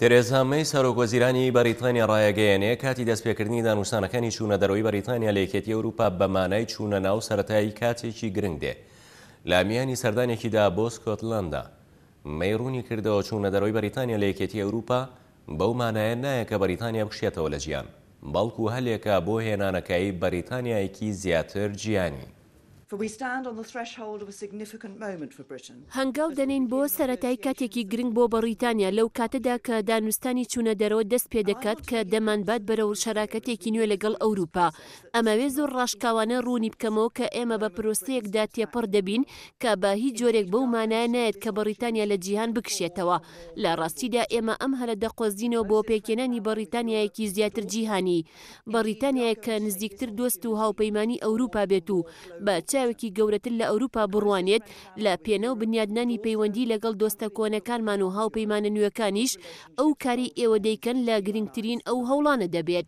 تێرێزهامەی سەرۆکۆزیرانی بەریتانیا ڕایەگەیەنێ کاتی دەستپێکردنی دانوستانەکانی چوونە دەرەوەی بەریتانیا لە یەکێتی ئەوروپا بەمانای چوونە ناو سەتایی کاتێکی گرنگ دێ لامیانی سەردانێکیدا بۆ سکۆتلندا مەیڕوونی کردەوە چوونە دەرەوەی بەریتانیا لە یەکێتی ئەوروپا بەو مانایە نایە کە بەریتانیا بکشێتەوە لە ژیان بەڵکو هەلێکە بۆ هێنانەکەی بەریتانیایەکی زیاتر جیانی هەنگاو دەنین بۆ سەتای کاتێکی گرنگ بۆ بەڕیتانیا لەو کاتەدا کە دانوستانی چوونە دەرەوە دەست پێ دەکات کە دەمانبات بەرەو شەراکەتێکی نوێ لەگەڵ ئەوروپا ئەمەوێ زۆر ڕاشکاوانە ڕوونی بکەمەوە کە ئێمە بە پرۆستەیەکدا تێپڕ دەبین کە بە هیچ جۆرێک بەو مانایە نایەت کە بەڕیتانیا لە جیهان بکشێتەوە لە ڕاستیدا ئێمە ئەم هەرە دەقۆزینەوە بۆ پێکێنانی بەڕیتانیایەکی زیاتر جیهانی بەڕیتانیای کە نزیکتر دۆست و هاوپەیمانی ئەوروپا بێت و بە چ چاوێکی گەورەتر لە ئەوروپا بڕوانێت لە پێنە و بنیادنانی پەیوەندی لەگەڵ دۆستە کۆنەکانمان و هاوپەیمانە نوێەکانیش ئەو کاری ئێوە دەیکەن لە گرنگترین ئەو هەوڵانە دەبێت.